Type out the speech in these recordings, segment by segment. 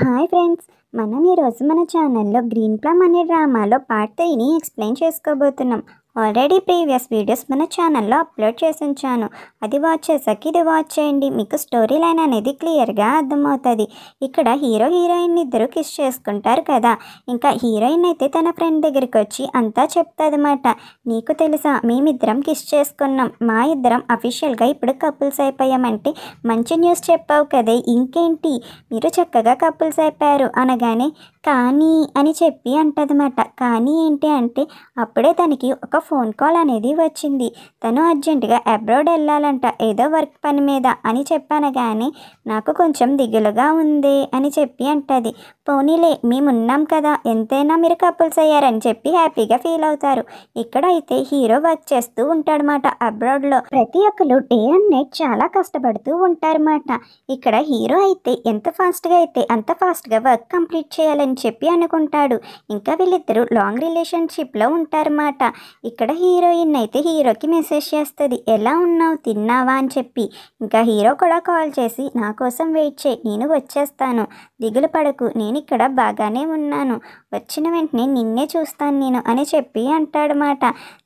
hi friends మనం ఈరోజు మన ఛానల్లో గ్రీన్ ప్లమ్ అనే డ్రామాలో పార్ట్ త్రీని ఎక్స్ప్లెయిన్ చేసుకోబోతున్నాం ఆల్రెడీ ప్రీవియస్ వీడియోస్ మన ఛానల్లో అప్లోడ్ చేసి ఉంచాను అది వాచ్ చేసాక ఇది వాచ్ చేయండి మీకు స్టోరీ లైన్ అనేది క్లియర్గా అర్థమవుతుంది ఇక్కడ హీరో హీరోయిన్ ఇద్దరు కిస్ చేసుకుంటారు కదా ఇంకా హీరోయిన్ అయితే తన ఫ్రెండ్ దగ్గరికి వచ్చి అంతా అనమాట నీకు తెలుసా మేమిద్దరం కిస్ చేసుకున్నాం మా ఇద్దరం అఫీషియల్గా ఇప్పుడు కపుల్స్ అయిపోయామంటే మంచి న్యూస్ చెప్పావు కదే ఇంకేంటి మీరు చక్కగా కపుల్స్ అయిపోయారు అనగానే కానీ అని చెప్పి అంటదన్నమాట కానీ ఏంటి అంటే అప్పుడే తనకి ఒక ఫోన్ కాల్ అనేది వచ్చింది తను అర్జెంటుగా అబ్రాడ్ వెళ్ళాలంట ఏదో వర్క్ పని మీద అని చెప్పాను కానీ నాకు కొంచెం దిగులుగా ఉంది అని చెప్పి అంటది పోనీలే మేమున్నాం కదా ఎంతైనా మీరు కపుల్స్ అయ్యారని చెప్పి హ్యాపీగా ఫీల్ అవుతారు ఇక్కడైతే హీరో వర్క్ చేస్తూ ఉంటాడనమాట అబ్రాడ్లో ప్రతి ఒక్కరు డే అండ్ నైట్ చాలా కష్టపడుతూ ఉంటారన్నమాట ఇక్కడ హీరో అయితే ఎంత ఫాస్ట్గా అయితే అంత ఫాస్ట్గా వర్క్ కంప్లీట్ చేయాలని అని చెప్పి అనుకుంటాడు ఇంకా వీళ్ళిద్దరూ లాంగ్ రిలేషన్షిప్లో ఉంటారన్నమాట ఇక్కడ హీరోయిన్ అయితే హీరోకి మెసేజ్ చేస్తుంది ఎలా ఉన్నావు తిన్నావా అని చెప్పి ఇంకా హీరో కూడా కాల్ చేసి నా కోసం వెయిట్ చేయి నేను వచ్చేస్తాను దిగులు పడకు నేను ఇక్కడ బాగానే ఉన్నాను వచ్చిన వెంటనే నిన్నే చూస్తాను నేను అని చెప్పి అంటాడన్నమాట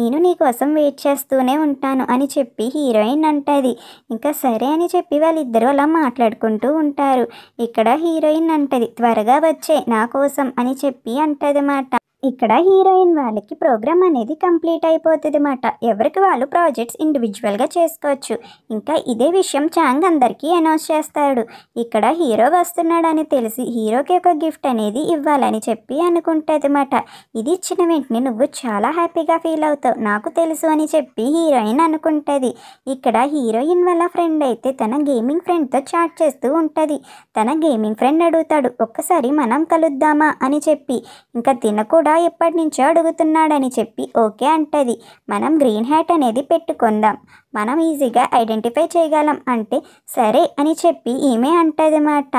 నేను నీ కోసం వెయిట్ చేస్తూనే ఉంటాను అని చెప్పి హీరోయిన్ అంటది ఇంకా సరే అని చెప్పి వాళ్ళిద్దరూ అలా మాట్లాడుకుంటూ ఉంటారు ఇక్కడ హీరోయిన్ అంటది త్వరగా వచ్చే నా కోసం అని చెప్పి అంటదన్నమాట ఇక్కడ హీరోయిన్ వాళ్ళకి ప్రోగ్రామ్ అనేది కంప్లీట్ అయిపోతుంది అన్నమాట ఎవరికి వాళ్ళు ప్రాజెక్ట్స్ ఇండివిజువల్గా చేసుకోవచ్చు ఇంకా ఇదే విషయం చాంగ్ అందరికీ అనౌన్స్ చేస్తాడు ఇక్కడ హీరో వస్తున్నాడని తెలిసి హీరోకి ఒక గిఫ్ట్ అనేది ఇవ్వాలని చెప్పి అనుకుంటుంది అన్నమాట ఇది ఇచ్చిన వెంటనే నువ్వు చాలా హ్యాపీగా ఫీల్ అవుతావు నాకు తెలుసు అని చెప్పి హీరోయిన్ అనుకుంటుంది ఇక్కడ హీరోయిన్ వాళ్ళ ఫ్రెండ్ అయితే తన గేమింగ్ ఫ్రెండ్తో చాట్ చేస్తూ ఉంటుంది తన గేమింగ్ ఫ్రెండ్ అడుగుతాడు ఒక్కసారి మనం కలుద్దామా అని చెప్పి ఇంకా తిన కూడా ఇలా ఎప్పటి నుంచో అడుగుతున్నాడని చెప్పి ఓకే అంటది మనం గ్రీన్ హ్యాట్ అనేది పెట్టుకుందాం మనం ఈజీగా ఐడెంటిఫై చేయగలం అంటే సరే అని చెప్పి ఈమె అంటది మాట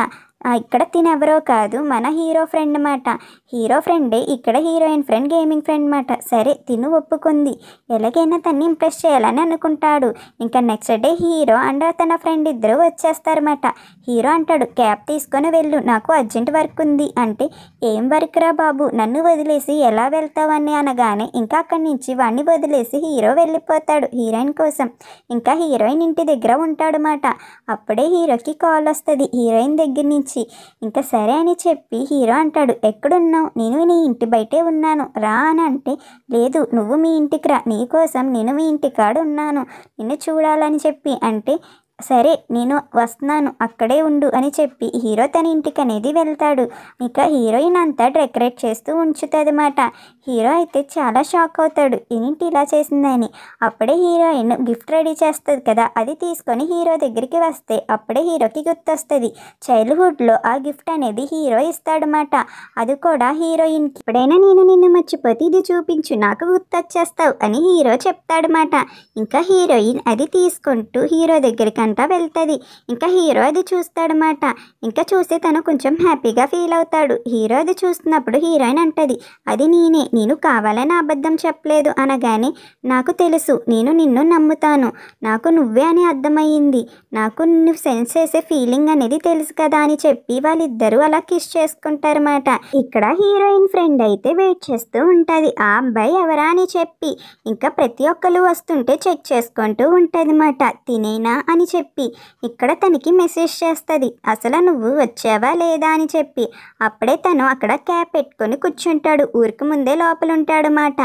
ఇక్కడ తినెవరో కాదు మన హీరో ఫ్రెండ్ మాట హీరో ఫ్రెండే ఇక్కడ హీరోయిన్ ఫ్రెండ్ గేమింగ్ ఫ్రెండ్ మాట సరే తిను ఒప్పుకుంది ఎలాగైనా తన్ని ఇంప్రెస్ చేయాలని అనుకుంటాడు ఇంకా నెక్స్ట్ డే హీరో అండ్ తన ఫ్రెండ్ ఇద్దరు వచ్చేస్తారన్నమాట హీరో అంటాడు క్యాబ్ తీసుకొని వెళ్ళు నాకు అర్జెంట్ వర్క్ ఉంది అంటే ఏం వర్క్ రా బాబు నన్ను వదిలేసి ఎలా వెళ్తావని అనగానే ఇంకా అక్కడి నుంచి వాడిని వదిలేసి హీరో వెళ్ళిపోతాడు హీరోయిన్ కోసం ఇంకా హీరోయిన్ ఇంటి దగ్గర ఉంటాడు మాట అప్పుడే హీరోకి కాల్ వస్తుంది హీరోయిన్ దగ్గర నుంచి నుంచి ఇంకా సరే అని చెప్పి హీరో అంటాడు ఎక్కడున్నావు నేను నీ ఇంటి బయటే ఉన్నాను రా అని అంటే లేదు నువ్వు మీ ఇంటికి రా నీకోసం నేను మీ ఇంటి కాడ ఉన్నాను నిన్ను చూడాలని చెప్పి అంటే సరే నేను వస్తున్నాను అక్కడే ఉండు అని చెప్పి హీరో తన ఇంటికి అనేది వెళ్తాడు ఇక హీరోయిన్ అంతా డెకరేట్ చేస్తూ ఉంచుతుందన్నమాట హీరో అయితే చాలా షాక్ అవుతాడు ఏంటి ఇలా చేసిందని అప్పుడే హీరోయిన్ గిఫ్ట్ రెడీ చేస్తుంది కదా అది తీసుకొని హీరో దగ్గరికి వస్తే అప్పుడే హీరోకి గుర్తొస్తుంది చైల్డ్హుడ్లో ఆ గిఫ్ట్ అనేది హీరో ఇస్తాడన్నమాట అది కూడా హీరోయిన్కి ఎప్పుడైనా నేను నిన్ను మర్చిపోతే ఇది చూపించు నాకు గుర్తొచ్చేస్తావు అని హీరో చెప్తాడన్నమాట ఇంకా హీరోయిన్ అది తీసుకుంటూ హీరో దగ్గరికి అంతా వెళ్తుంది ఇంకా హీరో అది చూస్తాడనమాట ఇంకా చూసి తను కొంచెం హ్యాపీగా ఫీల్ అవుతాడు హీరో అది చూస్తున్నప్పుడు హీరోయిన్ అంటది అది నేనే నేను కావాలని అబద్ధం చెప్పలేదు అనగానే నాకు తెలుసు నేను నిన్ను నమ్ముతాను నాకు నువ్వే అని అర్థమయ్యింది నాకు నువ్వు సెన్స్ చేసే ఫీలింగ్ అనేది తెలుసు కదా అని చెప్పి వాళ్ళిద్దరూ అలా కిస్ చేసుకుంటారన్నమాట ఇక్కడ హీరోయిన్ ఫ్రెండ్ అయితే వెయిట్ చేస్తూ ఉంటుంది ఆ అబ్బాయి ఎవరా అని చెప్పి ఇంకా ప్రతి ఒక్కరు వస్తుంటే చెక్ చేసుకుంటూ ఉంటుంది అన్నమాట తినేనా అని చెప్పి ఇక్కడ తనకి మెసేజ్ చేస్తుంది అసలు నువ్వు వచ్చావా లేదా అని చెప్పి అప్పుడే తను అక్కడ క్యాప్ పెట్టుకొని కూర్చుంటాడు ఊరికి ముందే లోపల మాట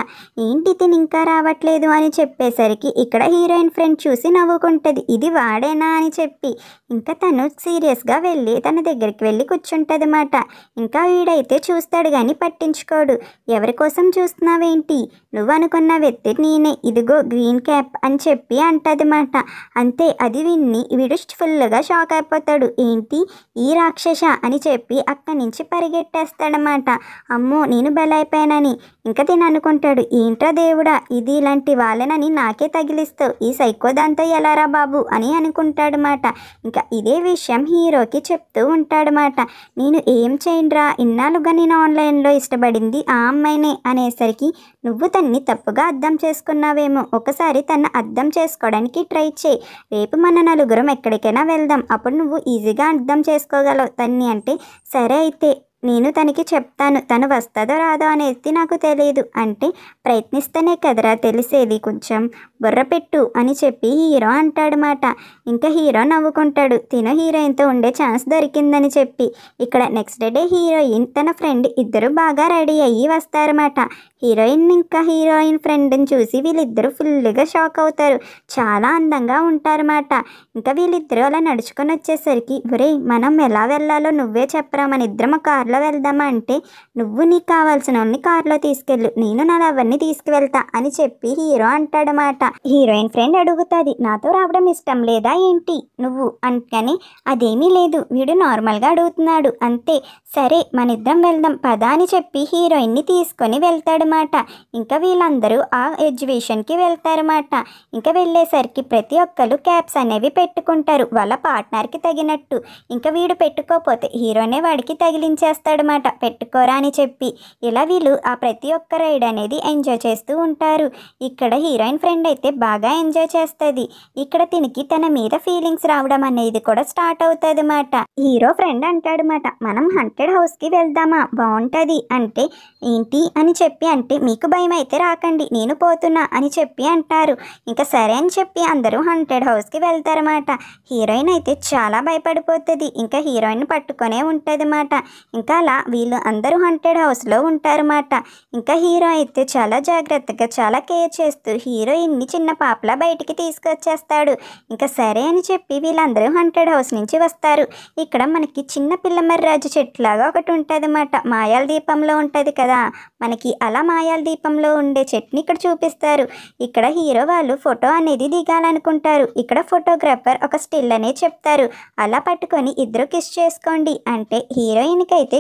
ఏంటి తిని ఇంకా రావట్లేదు అని చెప్పేసరికి ఇక్కడ హీరోయిన్ ఫ్రెండ్ చూసి నవ్వుకుంటుంది ఇది వాడేనా అని చెప్పి ఇంకా తను సీరియస్గా వెళ్ళి తన దగ్గరికి వెళ్ళి కూర్చుంటుంది మాట ఇంకా వీడైతే చూస్తాడు కానీ పట్టించుకోడు ఎవరి కోసం చూస్తున్నావేంటి నువ్వు అనుకున్న వ్యక్తి నేనే ఇదిగో గ్రీన్ క్యాప్ అని చెప్పి అంటదన్నమాట అంతే అది దీన్ని విడుష్ ఫుల్గా షాక్ అయిపోతాడు ఏంటి ఈ రాక్షస అని చెప్పి అక్కడి నుంచి పరిగెట్టేస్తాడనమాట అమ్మో నేను బలైపోయానని ఇంకా తిని అనుకుంటాడు ఏంట్రా దేవుడా ఇది ఇలాంటి వాళ్ళనని నాకే తగిలిస్తావు ఈ సైకోదాంతో ఎలారా బాబు అని అనుకుంటాడనమాట ఇంకా ఇదే విషయం హీరోకి చెప్తూ ఉంటాడనమాట నేను ఏం చేయండిరా ఇన్నాళ్ళుగా నేను ఆన్లైన్లో ఇష్టపడింది ఆ అమ్మాయినే అనేసరికి నువ్వు తన్ని తప్పుగా అర్థం చేసుకున్నావేమో ఒకసారి తను అర్థం చేసుకోవడానికి ట్రై చేయి రేపు మన నలుగురం ఎక్కడికైనా వెళ్దాం అప్పుడు నువ్వు ఈజీగా అర్థం చేసుకోగలవు తన్ని అంటే సరే అయితే నేను తనకి చెప్తాను తను వస్తుందో రాదో అనేది నాకు తెలియదు అంటే ప్రయత్నిస్తేనే కదరా తెలిసేది కొంచెం బుర్ర పెట్టు అని చెప్పి హీరో అంటాడమాట ఇంకా హీరో నవ్వుకుంటాడు తిను హీరోయిన్తో ఉండే ఛాన్స్ దొరికిందని చెప్పి ఇక్కడ నెక్స్ట్ డే హీరోయిన్ తన ఫ్రెండ్ ఇద్దరు బాగా రెడీ అయ్యి వస్తారన్నమాట హీరోయిన్ ఇంకా హీరోయిన్ ఫ్రెండ్ని చూసి వీళ్ళిద్దరూ ఫుల్గా షాక్ అవుతారు చాలా అందంగా ఉంటారన్నమాట ఇంకా వీళ్ళిద్దరూ అలా నడుచుకొని వచ్చేసరికి ఒరే మనం ఎలా వెళ్ళాలో నువ్వే చెప్పరా మన ఇద్దరం కారులో వెళ్దామా అంటే నువ్వు నీకు కావాల్సిన వాళ్ళని కారులో తీసుకెళ్ళు నేను నా అవన్నీ తీసుకువెళ్తా అని చెప్పి హీరో అంటాడన్నమాట హీరోయిన్ ఫ్రెండ్ అడుగుతుంది నాతో రావడం ఇష్టం లేదా ఏంటి నువ్వు అంటని అదేమీ లేదు వీడు నార్మల్గా అడుగుతున్నాడు అంతే సరే మన ఇద్దరం వెళ్దాం పదా అని చెప్పి హీరోయిన్ని తీసుకొని వెళ్తాడన్నమాట ఇంకా వీళ్ళందరూ ఆ ఎడ్యుకేషన్కి వెళ్తారన్నమాట ఇంకా వెళ్ళేసరికి ప్రతి ఒక్కరు క్యాప్స్ అనేవి పెట్టుకుంటారు వాళ్ళ పార్ట్నర్కి తగినట్టు ఇంకా వీడు పెట్టుకోపోతే హీరోనే వాడికి తగిలించేస్తాడనమాట పెట్టుకోరా అని చెప్పి ఇలా వీళ్ళు ఆ ప్రతి ఒక్క రైడ్ అనేది ఎంజాయ్ చేస్తూ ఉంటారు ఇక్కడ హీరోయిన్ ఫ్రెండ్ అయితే బాగా ఎంజాయ్ చేస్తుంది ఇక్కడ తినికి తన మీద ఫీలింగ్స్ రావడం అనేది కూడా స్టార్ట్ అవుతుంది అన్నమాట హీరో ఫ్రెండ్ అంటాడు మాట మనం హంటెడ్ హౌస్ కి వెళ్దామా బాగుంటుంది అంటే ఏంటి అని చెప్పి అంటే మీకు భయం అయితే రాకండి నేను పోతున్నా అని చెప్పి అంటారు ఇంకా సరే అని చెప్పి అందరూ హంటెడ్ వెళ్తారు వెళ్తారన్నమాట హీరోయిన్ అయితే చాలా భయపడిపోతుంది ఇంకా హీరోయిన్ పట్టుకొనే ఉంటుంది అనమాట ఇంకా అలా వీళ్ళు అందరూ హంటెడ్ హౌస్ లో ఉంటారు అన్నమాట ఇంకా హీరో అయితే చాలా జాగ్రత్తగా చాలా కేర్ చేస్తూ హీరోయిన్ ని చిన్న పాపలా బయటికి తీసుకొచ్చేస్తాడు ఇంకా సరే అని చెప్పి వీళ్ళందరూ హంటెడ్ హౌస్ నుంచి వస్తారు ఇక్కడ మనకి చిన్న పిల్లమర్రి రాజు చెట్టులాగా ఒకటి ఉంటుంది అన్నమాట మాయాల దీపంలో ఉంటుంది కదా మనకి అలా మాయాల దీపంలో ఉండే చెట్టుని ఇక్కడ చూపిస్తారు ఇక్కడ హీరో వాళ్ళు ఫోటో అనేది దిగాలనుకుంటారు ఇక్కడ ఫోటోగ్రాఫర్ ఒక స్టిల్ అనే చెప్తారు అలా పట్టుకొని ఇద్దరు కిస్ చేసుకోండి అంటే హీరోయిన్కి అయితే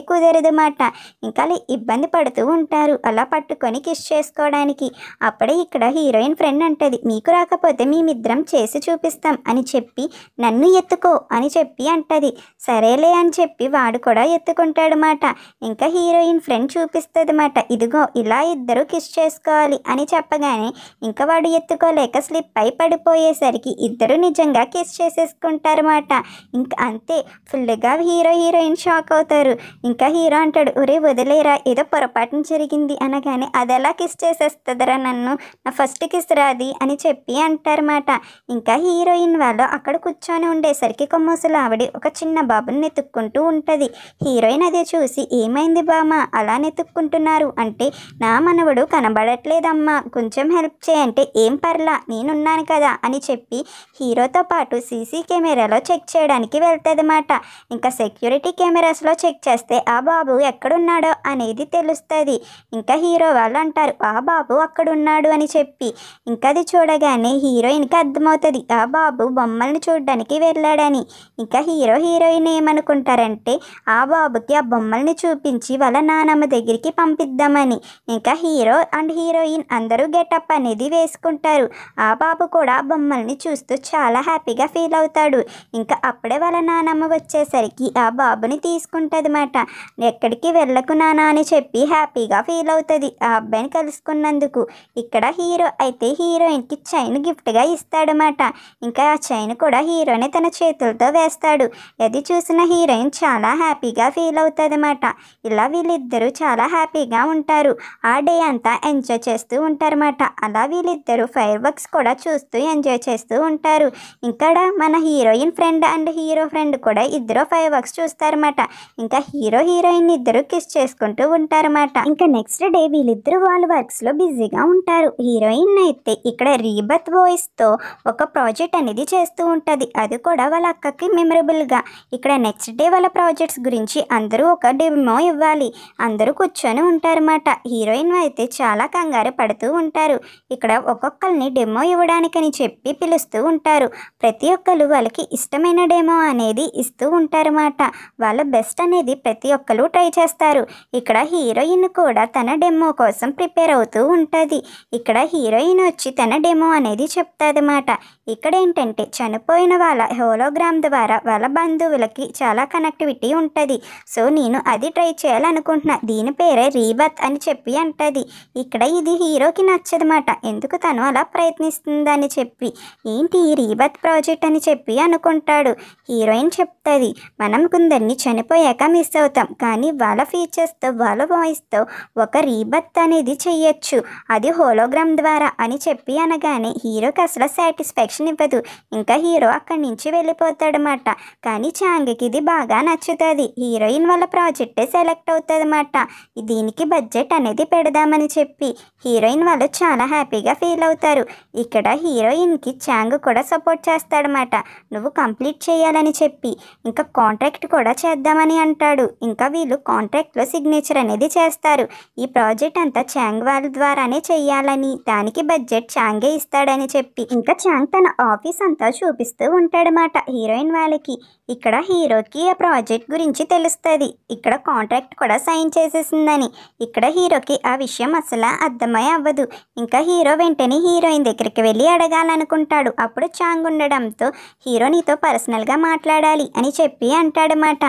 అన్నమాట ఇంకా ఇబ్బంది పడుతూ ఉంటారు అలా పట్టుకొని కిస్ చేసుకోవడానికి అప్పుడే ఇక్కడ హీరోయిన్ ఫ్రెండ్ ఉంటుంది మీకు రాకపోతే మిద్రం చేసి చూపిస్తాం అని చెప్పి నన్ను ఎత్తుకో అని చెప్పి అంటది సరేలే అని చెప్పి వాడు కూడా ఎత్తుకుంటాడు మాట ఇంకా హీరోయిన్ ఫ్రెండ్ చూపిస్తుంది మాట ఇదిగో ఇలా ఇద్దరు కిస్ చేసుకోవాలి అని చెప్పగానే ఇంకా వాడు ఎత్తుకోలేక స్లిప్ అయి పడిపోయేసరికి ఇద్దరు నిజంగా కిస్ చేసేసుకుంటారు మాట ఇంకా అంతే ఫుల్గా హీరో హీరోయిన్ షాక్ అవుతారు ఇంకా హీరో అంటాడు ఒరే వదిలేరా ఏదో పొరపాటున జరిగింది అనగానే అది ఎలా కిస్ చేసేస్తుందిరా నన్ను నా ఫస్ట్ కిస్ రాది అని చెప్పి అంటారన్నమాట ఇంకా హీరోయిన్ వాళ్ళు అక్కడ కూర్చొని ఉండేసరికి కొమ్మోసలు ఆవిడ ఒక చిన్న బాబుని నెతుక్కుంటూ ఉంటుంది హీరోయిన్ అదే చూసి ఏమైంది బామ్మ అలా నెతుక్కుంటున్నారు అంటే నా మనవడు కనబడట్లేదమ్మా కొంచెం హెల్ప్ చేయంటే ఏం పర్లా నేనున్నాను కదా అని చెప్పి హీరోతో పాటు సీసీ కెమెరాలో చెక్ చేయడానికి వెళ్తుందన్నమాట ఇంకా సెక్యూరిటీ కెమెరాస్లో చెక్ చేస్తే ఆ బాబు ఎక్కడున్నాడో అనేది తెలుస్తుంది ఇంకా హీరో వాళ్ళు అంటారు ఆ బాబు అక్కడున్నాడు అని చెప్పి ఇంకా అది చూడగానే హీరోయిన్కి అర్థమవుతుంది ఆ బాబు బొమ్మల్ని చూడడానికి వెళ్ళాడని ఇంకా హీరో హీరోయిన్ ఏమనుకుంటారంటే ఆ బాబుకి ఆ బొమ్మల్ని చూపించి వాళ్ళ నానమ్మ దగ్గరికి పంపిద్దామని ఇంకా హీరో అండ్ హీరోయిన్ అందరూ గెటప్ అనేది వేసుకుంటారు ఆ బాబు కూడా బొమ్మల్ని చూస్తూ చాలా హ్యాపీగా ఫీల్ అవుతాడు ఇంకా అప్పుడే వాళ్ళ నానమ్మ వచ్చేసరికి ఆ బాబుని తీసుకుంటుంది మాట ఎక్కడికి వెళ్ళకు నానా అని చెప్పి హ్యాపీగా ఫీల్ అవుతుంది ఆ అబ్బాయిని కలుసుకున్నందుకు ఇక్కడ హీరో అయితే హీరో హీరోయిన్కి చైన్ గిఫ్ట్గా ఇస్తాడన్నమాట ఇంకా ఆ చైన్ కూడా హీరోనే తన చేతులతో వేస్తాడు అది చూసిన హీరోయిన్ చాలా హ్యాపీగా ఫీల్ అవుతుందన్నమాట ఇలా వీళ్ళిద్దరూ చాలా హ్యాపీగా ఉంటారు ఆ డే అంతా ఎంజాయ్ చేస్తూ ఉంటారన్నమాట అలా వీళ్ళిద్దరూ ఫైర్ వర్క్స్ కూడా చూస్తూ ఎంజాయ్ చేస్తూ ఉంటారు ఇక్కడ మన heroine friend and hero friend కూడా ఇద్దరు ఫైర్ వర్క్స్ చూస్తారన్నమాట ఇంకా హీరో హీరోయిన్ ఇద్దరు కిస్ చేసుకుంటూ ఉంటారన్నమాట ఇంకా నెక్స్ట్ డే వీళ్ళిద్దరు వాళ్ళ వర్క్స్లో బిజీగా ఉంటారు హీరోయిన్ అయితే ఇక్కడ రీబత్ బాయ్స్తో ఒక ప్రాజెక్ట్ అనేది చేస్తూ ఉంటుంది అది కూడా వాళ్ళ అక్కకి మెమరబుల్గా ఇక్కడ నెక్స్ట్ డే వాళ్ళ ప్రాజెక్ట్స్ గురించి అందరూ ఒక డెమో ఇవ్వాలి అందరూ కూర్చొని ఉంటారన్నమాట హీరోయిన్ అయితే చాలా కంగారు పడుతూ ఉంటారు ఇక్కడ ఒక్కొక్కరిని డెమో ఇవ్వడానికని చెప్పి పిలుస్తూ ఉంటారు ప్రతి ఒక్కరు వాళ్ళకి ఇష్టమైన డెమో అనేది ఇస్తూ ఉంటారన్నమాట వాళ్ళ బెస్ట్ అనేది ప్రతి ఒక్కరు ట్రై చేస్తారు ఇక్కడ హీరోయిన్ కూడా తన డెమో కోసం ప్రిపేర్ అవుతూ ఉంటుంది ఇక్కడ హీరోయిన్ వచ్చి తన డెమో అనేది చెప్తాదన్నమాట ఇక్కడ ఏంటంటే చనిపోయిన వాళ్ళ హోలోగ్రామ్ ద్వారా వాళ్ళ బంధువులకి చాలా కనెక్టివిటీ ఉంటుంది సో నేను అది ట్రై చేయాలనుకుంటున్నా దీని పేరే రీబత్ అని చెప్పి అంటుంది ఇక్కడ ఇది హీరోకి నచ్చదన్నమాట ఎందుకు తను అలా ప్రయత్నిస్తుందని చెప్పి ఏంటి ఈ రీబత్ ప్రాజెక్ట్ అని చెప్పి అనుకుంటాడు హీరోయిన్ చెప్తుంది మనం కొందరిని చనిపోయాక మిస్ అవుతాం కానీ వాళ్ళ ఫీచర్స్తో వాళ్ళ వాయిస్తో ఒక రీబత్ అనేది చెయ్యొచ్చు అది హోలోగ్రామ్ ద్వారా అని చెప్పి హ్యాపీ అనగానే హీరోకి అసలు సాటిస్ఫాక్షన్ ఇవ్వదు ఇంకా హీరో అక్కడి నుంచి వెళ్ళిపోతాడన్నమాట కానీ చాంగ్కి ఇది బాగా నచ్చుతుంది హీరోయిన్ వాళ్ళ ప్రాజెక్టే సెలెక్ట్ అవుతుందన్నమాట దీనికి బడ్జెట్ అనేది పెడదామని చెప్పి హీరోయిన్ వాళ్ళు చాలా హ్యాపీగా ఫీల్ అవుతారు ఇక్కడ హీరోయిన్కి చాంగ్ కూడా సపోర్ట్ చేస్తాడనమాట నువ్వు కంప్లీట్ చేయాలని చెప్పి ఇంకా కాంట్రాక్ట్ కూడా చేద్దామని అంటాడు ఇంకా వీళ్ళు కాంట్రాక్ట్లో సిగ్నేచర్ అనేది చేస్తారు ఈ ప్రాజెక్ట్ అంతా చాంగ్ వాళ్ళ ద్వారానే చేయాలని దానికి బడ్జెట్ చాంగే ఇస్తాడని చెప్పి ఇంకా చాంగ్ తన ఆఫీస్ అంతా చూపిస్తూ ఉంటాడనమాట హీరోయిన్ వాళ్ళకి ఇక్కడ హీరోకి ఆ ప్రాజెక్ట్ గురించి తెలుస్తుంది ఇక్కడ కాంట్రాక్ట్ కూడా సైన్ చేసేసిందని ఇక్కడ హీరోకి ఆ విషయం అసలు అర్థమై అవ్వదు ఇంకా హీరో వెంటనే హీరోయిన్ దగ్గరికి వెళ్ళి అడగాలనుకుంటాడు అప్పుడు చాంగ్ ఉండడంతో హీరో నీతో పర్సనల్గా మాట్లాడాలి అని చెప్పి అంటాడనమాట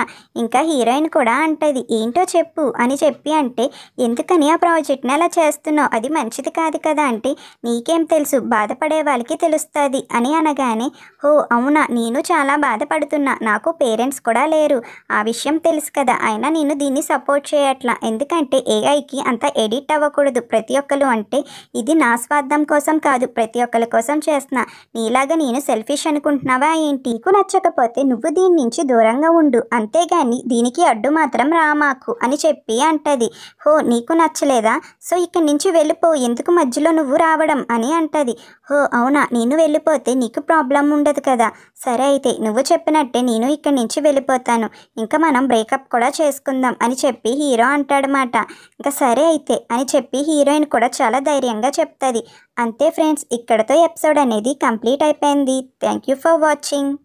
ఇంకా హీరోయిన్ కూడా అంటది ఏంటో చెప్పు అని చెప్పి అంటే ఎందుకని ఆ ప్రాజెక్ట్ని అలా చేస్తున్నావు అది మంచిది కాదు కదా అంటే నీకేం తెలుసు బాధపడే వాళ్ళకి తెలుస్తుంది అని అనగానే హో అవునా నేను చాలా బాధపడుతున్నా నాకు పేరెంట్స్ కూడా లేరు ఆ విషయం తెలుసు కదా అయినా నేను దీన్ని సపోర్ట్ చేయట్లా ఎందుకంటే ఏఐకి అంత ఎడిట్ అవ్వకూడదు ప్రతి ఒక్కరు అంటే ఇది నా స్వార్థం కోసం కాదు ప్రతి ఒక్కరి కోసం చేస్తున్నా నీలాగా నేను సెల్ఫిష్ అనుకుంటున్నావా ఏంటి నీకు నచ్చకపోతే నువ్వు దీని నుంచి దూరంగా ఉండు అంతేగాని దీనికి అడ్డు మాత్రం రామాకు అని చెప్పి అంటది హో నీకు నచ్చలేదా సో ఇక్కడి నుంచి వెళ్ళిపో ఎందుకు మధ్యలో నువ్వు రావడం అని అంటది హో అవునా నేను వెళ్ళిపోతే నీకు ప్రాబ్లం ఉండదు కదా సరే అయితే నువ్వు చెప్పినట్టే నేను నేను ఇక్కడి నుంచి వెళ్ళిపోతాను ఇంకా మనం బ్రేకప్ కూడా చేసుకుందాం అని చెప్పి హీరో అంటాడనమాట ఇంకా సరే అయితే అని చెప్పి హీరోయిన్ కూడా చాలా ధైర్యంగా చెప్తుంది అంతే ఫ్రెండ్స్ ఇక్కడతో ఎపిసోడ్ అనేది కంప్లీట్ అయిపోయింది థ్యాంక్ యూ ఫర్ వాచింగ్